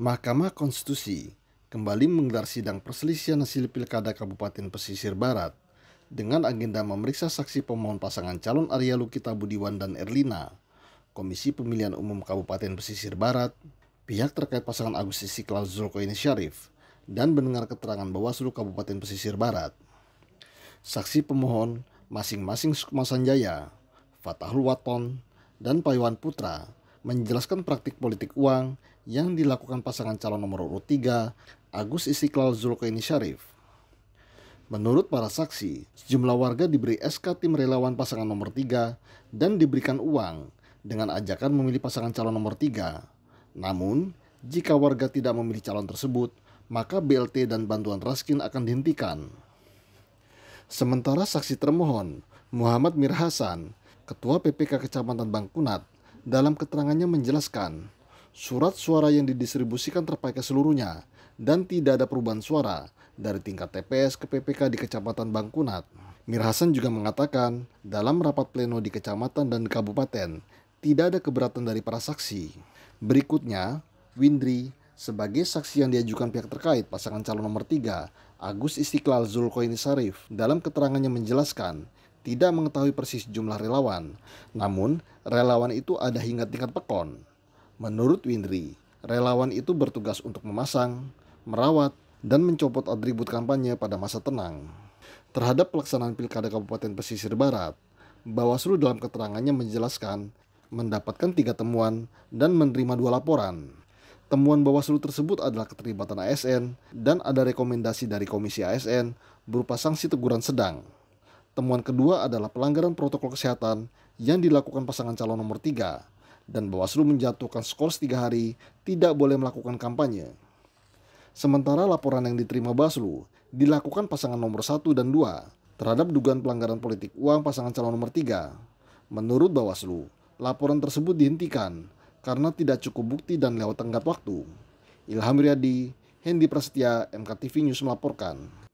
Mahkamah Konstitusi kembali menggelar sidang perselisihan hasil Pilkada Kabupaten Pesisir Barat dengan agenda memeriksa saksi pemohon pasangan calon Arya Lukita Budiwan dan Erlina, Komisi Pemilihan Umum Kabupaten Pesisir Barat, pihak terkait pasangan Agus Istiqlal Zulkoini Syarif, dan mendengar keterangan Bawaslu Kabupaten Pesisir Barat. Saksi pemohon masing-masing Sukma Sanjaya, Fatahul Waton, dan Paiwan Putra menjelaskan praktik politik uang yang dilakukan pasangan calon nomor urut 3, Agus Istiqlal Zulkaini Syarif. Menurut para saksi, sejumlah warga diberi SK tim relawan pasangan nomor 3 dan diberikan uang dengan ajakan memilih pasangan calon nomor 3. Namun, jika warga tidak memilih calon tersebut, maka BLT dan bantuan Raskin akan dihentikan. Sementara saksi termohon, Muhammad Mirhasan, Ketua PPK Kecamatan Bangkunat, dalam keterangannya menjelaskan, surat suara yang didistribusikan terpakai seluruhnya dan tidak ada perubahan suara dari tingkat TPS ke PPK di Kecamatan Bangkunat. Mir Hasan juga mengatakan, dalam rapat pleno di kecamatan dan kabupaten, tidak ada keberatan dari para saksi. Berikutnya, Windri sebagai saksi yang diajukan pihak terkait pasangan calon nomor 3, Agus Istiqlal Zulkoini Sarif, dalam keterangannya menjelaskan, tidak mengetahui persis jumlah relawan. Namun, relawan itu ada hingga tingkat pekon. Menurut Windri, relawan itu bertugas untuk memasang, merawat, dan mencopot atribut kampanye pada masa tenang. Terhadap pelaksanaan Pilkada Kabupaten Pesisir Barat, Bawaslu dalam keterangannya menjelaskan mendapatkan tiga temuan dan menerima dua laporan. Temuan Bawaslu tersebut adalah keterlibatan ASN dan ada rekomendasi dari Komisi ASN berupa sanksi teguran sedang. Temuan kedua adalah pelanggaran protokol kesehatan yang dilakukan pasangan calon nomor tiga dan Bawaslu menjatuhkan skor tiga hari tidak boleh melakukan kampanye. Sementara laporan yang diterima Bawaslu dilakukan pasangan nomor satu dan dua terhadap dugaan pelanggaran politik uang pasangan calon nomor tiga. Menurut Bawaslu, laporan tersebut dihentikan karena tidak cukup bukti dan lewat tenggat waktu. Ilham Riyadi, Hendi Prasetya, MKTV News melaporkan.